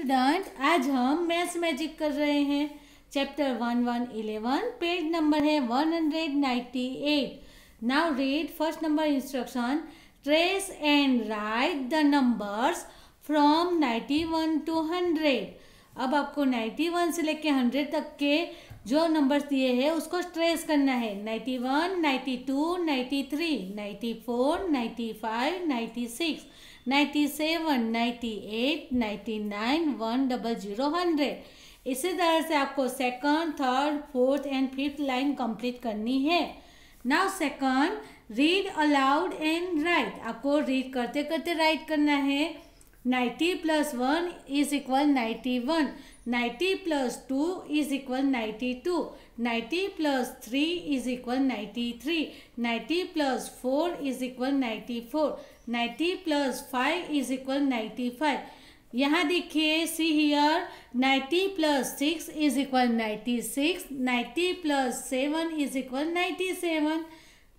Student आज हम maths magic कर रहे हैं chapter one one eleven page number है one hundred ninety eight now read first number instruction trace and write the numbers from ninety one to hundred अब आपको ninety one से लेके हंड्रेड तक के जो नंबर्स दिए हैं उसको ट्रेस करना है ninety one ninety two ninety three ninety four ninety five ninety six ninety seven ninety eight ninety nine one double zero hundred इसी तरह से आपको second third fourth and fifth line complete करनी है now second read aloud and write आपको read करते करते write करना है ninety plus one is equal ninety one ninety plus two is equal ninety two ninety plus three is equal ninety three ninety plus four is equal ninety four ninety plus five is equal ninety five यहाँ देखिए see here ninety plus six is equal ninety six ninety plus seven is equal ninety seven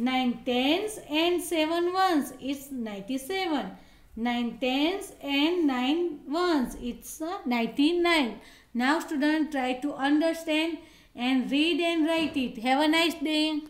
9 tens and 7 ones. It's 97. 9 tens and 9 ones. It's uh, 99. Now student try to understand and read and write it. Have a nice day.